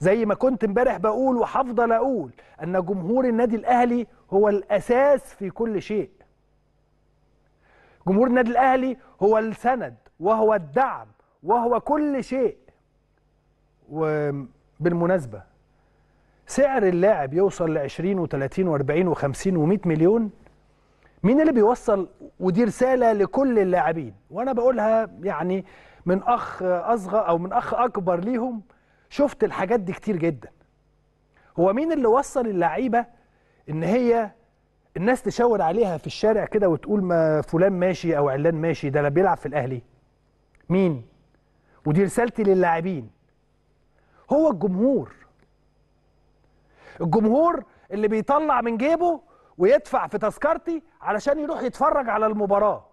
زي ما كنت امبارح بقول وهفضل اقول ان جمهور النادي الاهلي هو الاساس في كل شيء جمهور النادي الاهلي هو السند وهو الدعم وهو كل شيء وبالمناسبه سعر اللاعب يوصل ل 20 و30 و40 و50 و100 مليون مين اللي بيوصل ودي رساله لكل اللاعبين وانا بقولها يعني من اخ اصغر او من اخ اكبر ليهم شفت الحاجات دي كتير جدا هو مين اللي وصل اللعيبه ان هي الناس تشاور عليها في الشارع كده وتقول ما فلان ماشي او علان ماشي ده لا بيلعب في الاهلي مين ودي رسالتي للاعبين هو الجمهور الجمهور اللي بيطلع من جيبه ويدفع في تذكرتي علشان يروح يتفرج على المباراه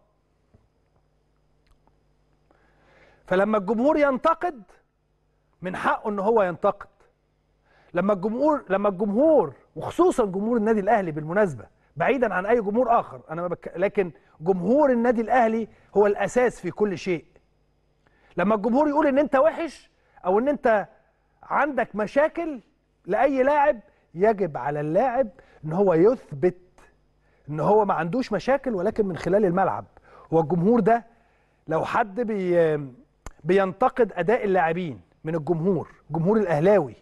فلما الجمهور ينتقد من حقه ان هو ينتقد لما الجمهور لما الجمهور وخصوصا جمهور النادي الاهلي بالمناسبه بعيدا عن اي جمهور اخر انا بك... لكن جمهور النادي الاهلي هو الاساس في كل شيء لما الجمهور يقول ان انت وحش او ان انت عندك مشاكل لاي لاعب يجب على اللاعب ان هو يثبت ان هو ما عندوش مشاكل ولكن من خلال الملعب هو الجمهور ده لو حد بي بينتقد اداء اللاعبين من الجمهور جمهور الاهلاوي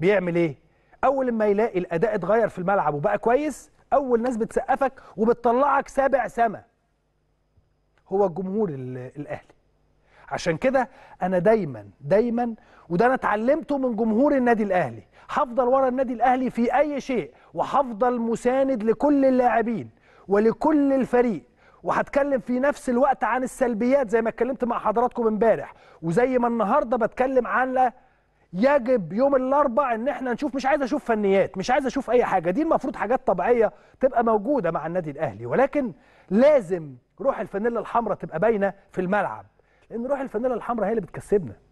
بيعمل ايه اول ما يلاقي الاداء اتغير في الملعب وبقى كويس اول ناس بتسقفك وبتطلعك سابع سما هو الجمهور الاهلي عشان كده انا دايما دايما وده انا اتعلمته من جمهور النادي الاهلي هفضل ورا النادي الاهلي في اي شيء وهفضل مساند لكل اللاعبين ولكل الفريق وهتكلم في نفس الوقت عن السلبيات زي ما اتكلمت مع حضراتكم امبارح وزي ما النهارده بتكلم عن يجب يوم الاربع ان احنا نشوف مش عايز اشوف فنيات مش عايز اشوف اي حاجه دي المفروض حاجات طبيعيه تبقى موجوده مع النادي الاهلي ولكن لازم روح الفانيلا الحمراء تبقى باينه في الملعب لان روح الفانيلا الحمراء هي اللي بتكسبنا